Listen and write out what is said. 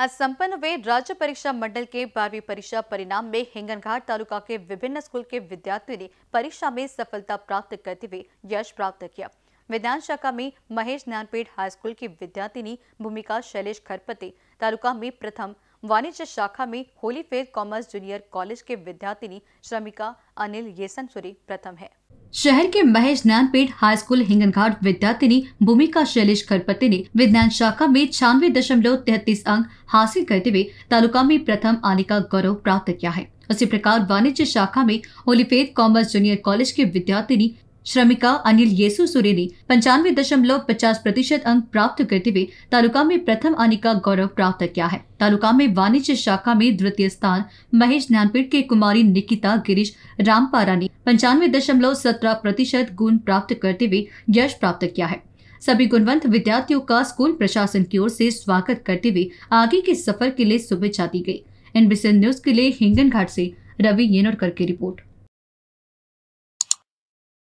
आज संपन्न हुए राज्य परीक्षा मंडल के बारहवीं परीक्षा परिणाम में हिंगनघाट तालुका के विभिन्न स्कूल के विद्यार्थियों ने परीक्षा में सफलता प्राप्त करते हुए यश प्राप्त किया विज्ञान शाखा में महेश ज्ञानपीठ हाईस्कूल की विद्यार्थिनी भूमिका शैलेश खरपति तालुका में प्रथम वाणिज्य शाखा में Holy Faith Commerce Junior College के विद्यार्थिनी श्रमिका अनिल येसनसुरी प्रथम है शहर के महेश ज्ञानपीठ हाई स्कूल हिंगनघाट विद्यार्थिनी भूमिका शैलेश खरपति ने विज्ञान शाखा में छियानवे दशमलव तैतीस अंक हासिल करते हुए तालुका में प्रथम आने का गौरव प्राप्त किया है उसी प्रकार वाणिज्य शाखा में होलीफेद कॉमर्स जूनियर कॉलेज के विद्यार्थिनी श्रमिका अनिल येसु सूर्य ने पंचानवे दशमलव पचास प्रतिशत अंक प्राप्त करते हुए तालुका में प्रथम आने का गौरव प्राप्त किया है तालुका में वाणिज्य शाखा में द्वितीय स्थान महेश ज्ञानपीठ के कुमारी निकिता गिरीश रामपारा ने पंचानवे दशमलव सत्रह प्रतिशत गुण प्राप्त करते हुए यश प्राप्त किया है सभी गुणवंत विद्यार्थियों का स्कूल प्रशासन की ओर से स्वागत करते हुए आगे के सफर के लिए शुभेच्छा दी गई एनबीसी न्यूज के लिए हिंगन घाट ऐसी रवि येनोरकर की रिपोर्ट